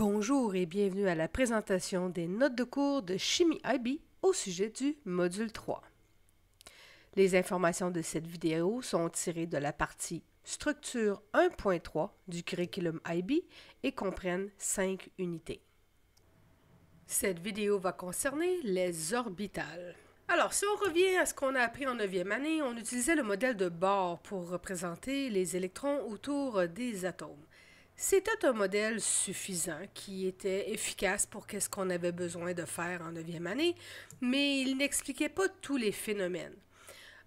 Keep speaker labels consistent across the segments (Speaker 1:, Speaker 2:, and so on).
Speaker 1: Bonjour et bienvenue à la présentation des notes de cours de Chimie IB au sujet du module 3. Les informations de cette vidéo sont tirées de la partie Structure 1.3 du curriculum IB et comprennent 5 unités. Cette vidéo va concerner les orbitales. Alors, si on revient à ce qu'on a appris en 9e année, on utilisait le modèle de Bohr pour représenter les électrons autour des atomes. C'était un modèle suffisant qui était efficace pour qu'est-ce qu'on avait besoin de faire en 9e année, mais il n'expliquait pas tous les phénomènes.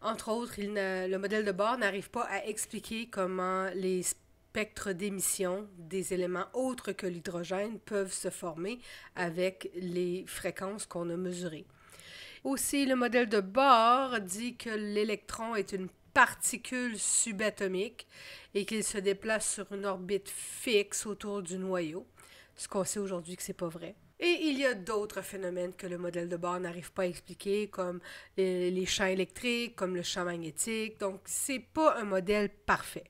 Speaker 1: Entre autres, le modèle de Bohr n'arrive pas à expliquer comment les spectres d'émission des éléments autres que l'hydrogène peuvent se former avec les fréquences qu'on a mesurées. Aussi, le modèle de Bohr dit que l'électron est une particules subatomiques et qu'ils se déplacent sur une orbite fixe autour du noyau, ce qu'on sait aujourd'hui que c'est pas vrai. Et il y a d'autres phénomènes que le modèle de Bohr n'arrive pas à expliquer, comme les, les champs électriques, comme le champ magnétique. Donc, c'est pas un modèle parfait.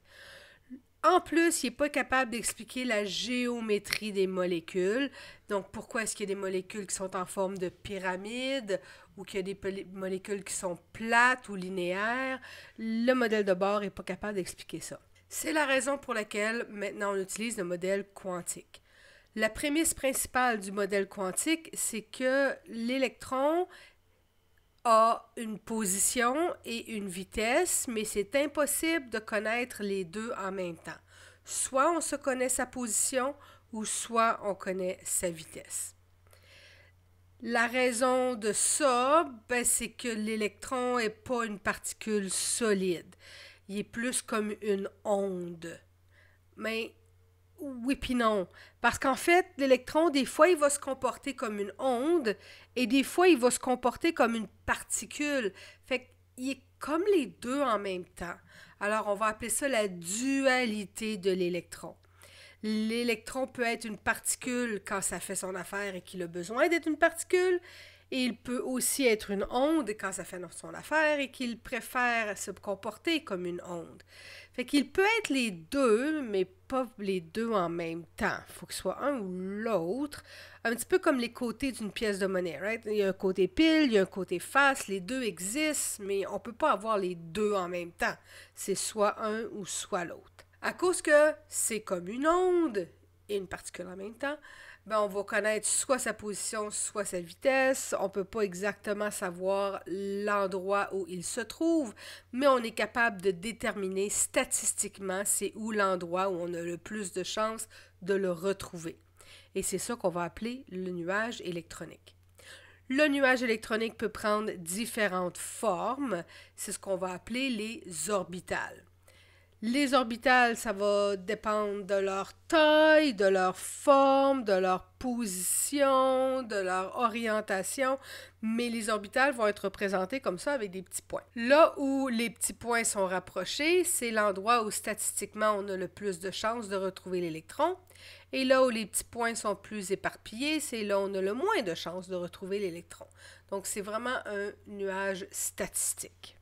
Speaker 1: En plus, il n'est pas capable d'expliquer la géométrie des molécules. Donc, pourquoi est-ce qu'il y a des molécules qui sont en forme de pyramide ou qu'il y a des molécules qui sont plates ou linéaires? Le modèle de Bohr n'est pas capable d'expliquer ça. C'est la raison pour laquelle maintenant on utilise le modèle quantique. La prémisse principale du modèle quantique, c'est que l'électron a une position et une vitesse, mais c'est impossible de connaître les deux en même temps. Soit on se connaît sa position ou soit on connaît sa vitesse. La raison de ça, ben, c'est que l'électron n'est pas une particule solide. Il est plus comme une onde. Mais oui puis non. Parce qu'en fait, l'électron, des fois, il va se comporter comme une onde et des fois, il va se comporter comme une particule. Fait qu'il est comme les deux en même temps. Alors, on va appeler ça la dualité de l'électron. L'électron peut être une particule quand ça fait son affaire et qu'il a besoin d'être une particule, et il peut aussi être une onde quand ça fait son affaire et qu'il préfère se comporter comme une onde. Fait qu'il peut être les deux, mais pas les deux en même temps. Faut que ce soit un ou l'autre. Un petit peu comme les côtés d'une pièce de monnaie, right? Il y a un côté pile, il y a un côté face, les deux existent, mais on peut pas avoir les deux en même temps. C'est soit un ou soit l'autre. À cause que c'est comme une onde et une particule en même temps, ben, on va connaître soit sa position, soit sa vitesse. On ne peut pas exactement savoir l'endroit où il se trouve, mais on est capable de déterminer statistiquement c'est où l'endroit où on a le plus de chances de le retrouver. Et c'est ça qu'on va appeler le nuage électronique. Le nuage électronique peut prendre différentes formes. C'est ce qu'on va appeler les orbitales. Les orbitales, ça va dépendre de leur taille, de leur forme, de leur position, de leur orientation, mais les orbitales vont être représentées comme ça avec des petits points. Là où les petits points sont rapprochés, c'est l'endroit où statistiquement on a le plus de chances de retrouver l'électron. Et là où les petits points sont plus éparpillés, c'est là où on a le moins de chances de retrouver l'électron. Donc c'est vraiment un nuage statistique.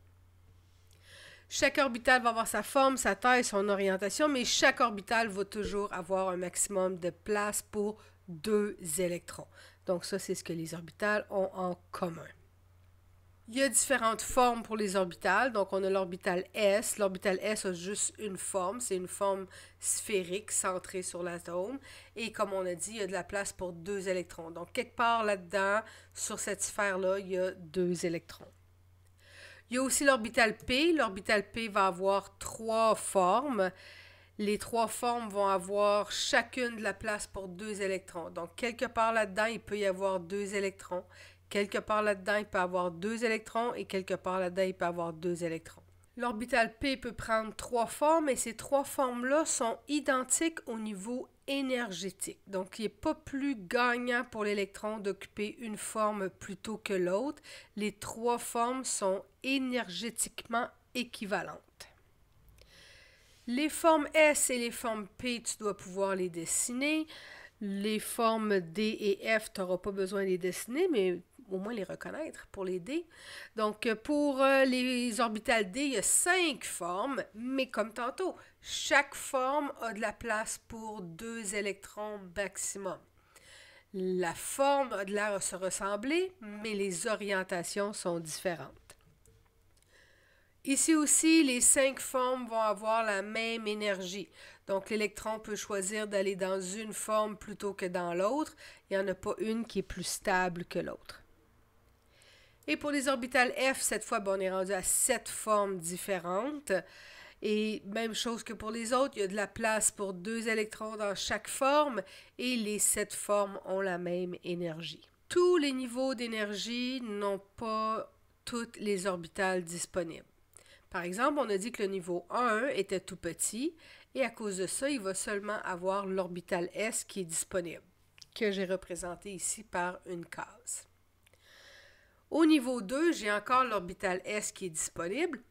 Speaker 1: Chaque orbital va avoir sa forme, sa taille, son orientation, mais chaque orbital va toujours avoir un maximum de place pour deux électrons. Donc ça, c'est ce que les orbitales ont en commun. Il y a différentes formes pour les orbitales. Donc, on a l'orbital S. L'orbital S a juste une forme. C'est une forme sphérique centrée sur l'atome. Et comme on a dit, il y a de la place pour deux électrons. Donc, quelque part là-dedans, sur cette sphère-là, il y a deux électrons. Il y a aussi l'orbital P. L'orbital P va avoir trois formes. Les trois formes vont avoir chacune de la place pour deux électrons. Donc, quelque part là-dedans, il peut y avoir deux électrons. Quelque part là-dedans, il peut avoir deux électrons. Et quelque part là-dedans, il peut avoir deux électrons. L'orbital P peut prendre trois formes et ces trois formes-là sont identiques au niveau énergétique. Donc, il n'est pas plus gagnant pour l'électron d'occuper une forme plutôt que l'autre. Les trois formes sont énergétiquement équivalentes. Les formes S et les formes P, tu dois pouvoir les dessiner. Les formes D et F, tu n'auras pas besoin de les dessiner, mais au moins les reconnaître pour les dés. Donc, euh, pour euh, les orbitales D, il y a cinq formes, mais comme tantôt, chaque forme a de la place pour deux électrons maximum. La forme a de l'air à se ressembler, mais les orientations sont différentes. Ici aussi, les cinq formes vont avoir la même énergie. Donc, l'électron peut choisir d'aller dans une forme plutôt que dans l'autre. Il n'y en a pas une qui est plus stable que l'autre. Et pour les orbitales F, cette fois, on est rendu à sept formes différentes. Et même chose que pour les autres, il y a de la place pour deux électrons dans chaque forme et les sept formes ont la même énergie. Tous les niveaux d'énergie n'ont pas toutes les orbitales disponibles. Par exemple, on a dit que le niveau 1 était tout petit et à cause de ça, il va seulement avoir l'orbital S qui est disponible, que j'ai représenté ici par une case. Au niveau 2, j'ai encore l'orbital S qui est disponible,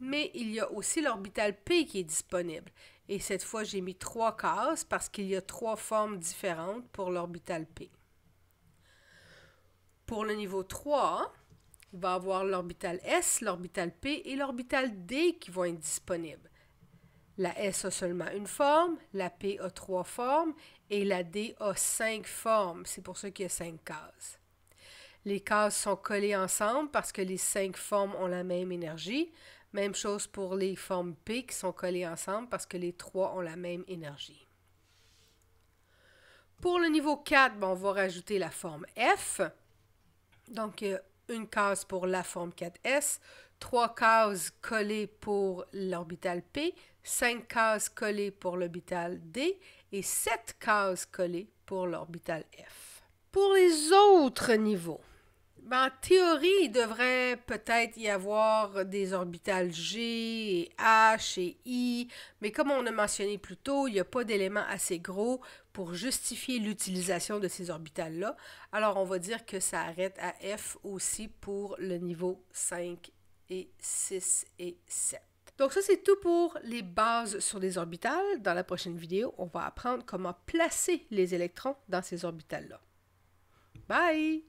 Speaker 1: mais il y a aussi l'orbital P qui est disponible. Et cette fois, j'ai mis trois cases parce qu'il y a trois formes différentes pour l'orbital P. Pour le niveau 3, il va avoir l'orbital S, l'orbital P et l'orbital D qui vont être disponibles. La S a seulement une forme, la P a trois formes et la D a cinq formes. C'est pour ça qu'il y a cinq cases. Les cases sont collées ensemble parce que les cinq formes ont la même énergie. Même chose pour les formes P qui sont collées ensemble parce que les trois ont la même énergie. Pour le niveau 4, on va rajouter la forme F. Donc, une case pour la forme 4S, trois cases collées pour l'orbital P, cinq cases collées pour l'orbital D et sept cases collées pour l'orbital F. Pour les autres niveaux, ben, en théorie, il devrait peut-être y avoir des orbitales G et H et I, mais comme on a mentionné plus tôt, il n'y a pas d'éléments assez gros pour justifier l'utilisation de ces orbitales-là. Alors on va dire que ça arrête à F aussi pour le niveau 5 et 6 et 7. Donc ça, c'est tout pour les bases sur les orbitales. Dans la prochaine vidéo, on va apprendre comment placer les électrons dans ces orbitales-là. Bye!